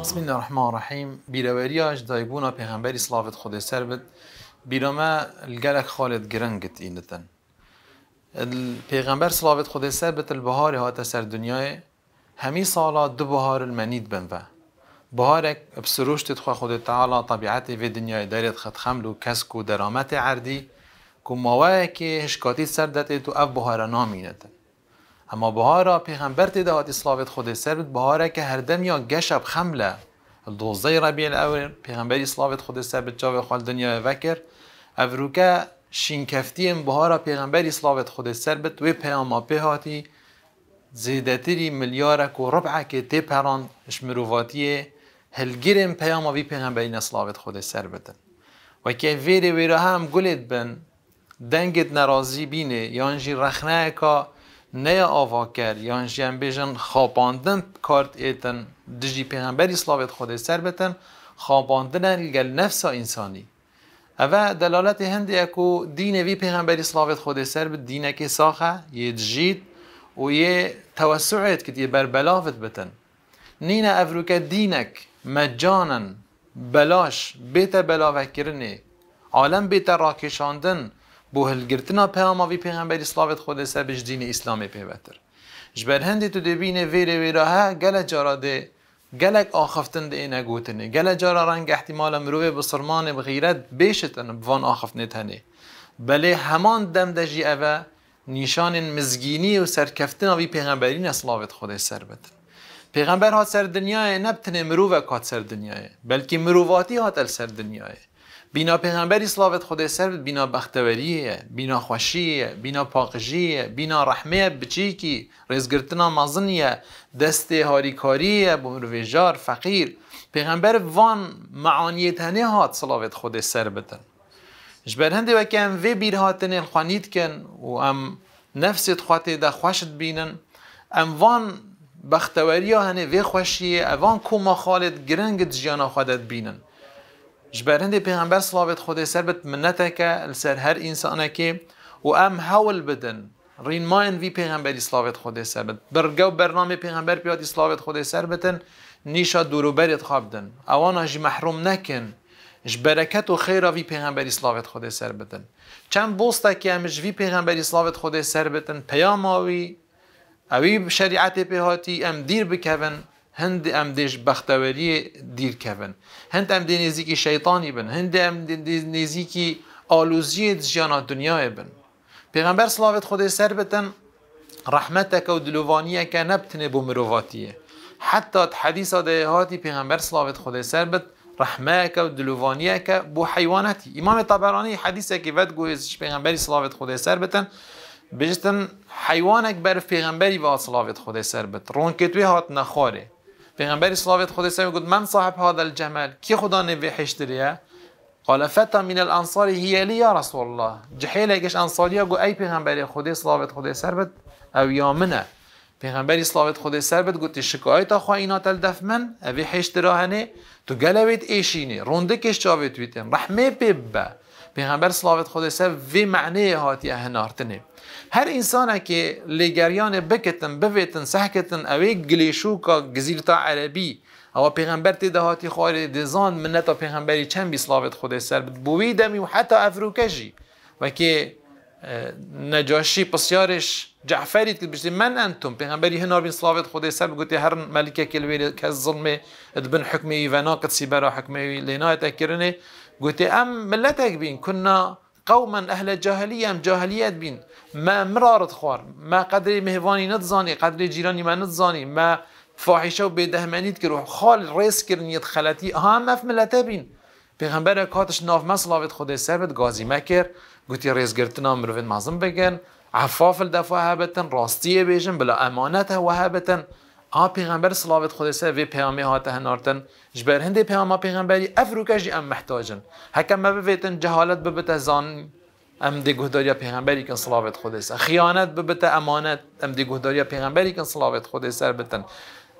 بسم الله الرحمن الرحيم بيروارياش دايبونا پیغمبري صلافت خود سربت بيرما الگلك خالد گرنگت اینتن البيغمبر صلافت خود سربت البهار هات سر دنیای همي سالا دو بهار المنید بنوه بهارك بسروشت خو خود تعالى طبيعتي في دنياي دارت خد خملو كسكو درامات عردي كما مواكي هشكاتي سردت تو اف بهار نامينتن اما بهارا پیغمبر داد اسلامت خود سر بود که هر دم یا گشب خمله دوزه ربیع الاول پیغمبر اسلامت خود سر بود خال دنیا وکر شینکفتی ام بهارا پیغمبر اسلامت خود سر بود و پیاما زیده میلیارک ملیارک و ربعه که تی پران شمرواتیه هلگیرم پیاما وی پیغمبر اسلاوت خود سر و که ویره ویره هم گلید بن دنگت نرازی بینه یانجی رخنه که نه آواکر یا جن بیژن خواباندن کارت ایتن دجی پیغمبری سلاوت خود سر بتن خواباندن لگل نفس انسانی اوه دلالت هندی اکو دین وی پیغمبری سلاوت خود سر به دینه که ساخه یه جید و یه توسعت که بر بیتن بتن نین افروک دینک مجانن بلاش بیت بلاوه کرنه عالم بیت راکشاندن بو هلگرتنا وی پیغمبری صلاوت خود سر بج دین اسلامی پیوتر جبر هندی تو بین ویره ویره ها گله جارا ده گلک آخفتن ده اینه گوتنه گله جارا رنگ احتمال مروه بسرمان بغیرت بیشتن بوان آخفتنه تنه بله همان دم دجی اوه نشان مزگینی و سرکفتن وی پیغمبرین اسلامت خود سر بتن پیغمبر ها سر دنیا نبتنه مروه کات سر دنیا بلکه مروهاتی هات سر دنیا بینا پیغمبری صلوات خود سر بینا بختوریه بینا خوشیه بینا پاقجیه بینا رحمه بچیکی رزگرتنا مازنیه دست هاریکاریه بمرویجار فقیر پیغمبر وان معانی تنه هات سلاوت خود سر بتن جبر هنده هم وی بیر هاتنه خوانید کن و هم نفست خواته ده خوشت بینن ام وان بختوریه هنه وی خوشیه وان کما خالد گرنگت جیانا خودت بینن جبرند پیغمبر صلوات خود سر بت منتک لسر هر انسانه که و ام حول بدن رین ما وی پیغمبر صلوات خود سر بت برگو برنامه پیغمبر پیاد صلوات خود سر بتن نیشا برت خوابدن اوان اج محروم نکن برکت و خیر وی پیغمبر صلوات خود سر بتن چند بوستا که همش وی پیغمبر صلوات خود سر بتن پیام اوی اوی شریعت پیهاتی ام دیر بکون هند ام دیش بختوری دیر کبن هند ام دی نزیکی شیطانی بن هند ام دی نزیکی آلوزی جیانا دنیا بن پیغمبر صلوات خود سر بتن رحمتک و دلوانیه که نبتنه بو مرواتیه حتی حدیث ده هاتی پیغمبر صلوات خود سر بت رحمتک و دلوانیه بو حیواناتی امام طبرانی حدیث که ود گویش پیغمبر صلوات خود سر بتن بجتن حیوانک بر پیغمبری و صلوات خود سر بت رون که توی هات نخوره پیغمبر صلوات خدا سلام گفت من صاحب هذا الجمال کی خدا نویحش دریا قال فتا من الانصار هي لي يا رسول الله جحيل ايش انصاريا گو اي پیغمبر خدا صلوات خدا سر او یا پیغمبر پیغمبری صلوات خدا سر بد گفت شکایت اخو اینا تل دف من اوی حش دراهنه تو گلویت ایشینی رونده کش چاویت ویتن رحمه ببه پیغمبر صلوات خود سر وی معنی هاتی اهنارتنه هر انسانه که لگریان بکتن بویتن سحکتن اوی گلیشوکا گزیرتا عربی او پیغمبر تی دهاتی من دزان منتا پیغمبری چند بی صلوات خود سر بوی دمی و حتی افروکشی و که نجاشی پسیارش جعفریت که بشتی من انتم پیغمبری هنا بین سلاویت خود سر بگوتی هر ملکه کلوی که ظلمه ادبن حکمی ایوانا قد سیبرا حکمی لینا تکرنه گوتی ام ملتک بین کنا قوما اهل جاهلی ام جاهلیت بین ما مرارت خوار ما قدر مهوانی نتزانی قدر جیرانی ما نتزانی ما فاحشه و بدهمانیت کرده خال ریس نیت خلطی ها مف ملت بین پیغمبر کاتش ناف مسلاوت خود سربت گازی مکر گوتی ریز گرتنا مروین مازم بگن عفاف الدفع هبتن راستیه بیشن بلا امانت هبتن آ پیغمبر صلوات خود سه وی پیامی ها تهنارتن جبر هنده پیاما پیغمبری افروکجی ام محتاجن حکم مبویتن جهالت ببته زان ام دی گهداری پیغمبری کن صلوات خود سه خیانت ببته امانت ام دی گهداری پیغمبری کن صلوات خود سر بتن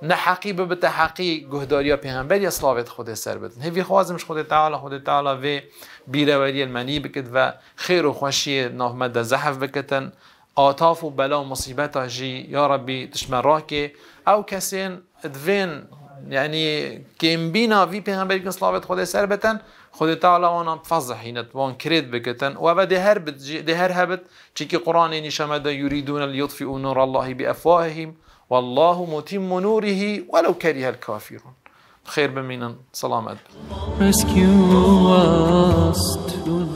نحقی به تحقی گهداری پیغمبر یا سلاوت خود سر بدن هیوی خوازمش خود تعالی خود تعالی وی بیروری المنی بکد و خیر و خوشی نافمد زحف بکتن آتاف و بلا و مصیبت جی یا ربی تشمراکه او کسین دوین یعنی کم بینا وی پیغمبر کن سلاوت خود سر بتن خود تعالی وانا فضحینت وان کرید بکتن و بعد هر بت هر هبت چی که قرآن نشمد یریدون لیطفئوا نور الله بافواههم والله متم نوره ولو كره الكافرون خير بمينن سلامت Rescue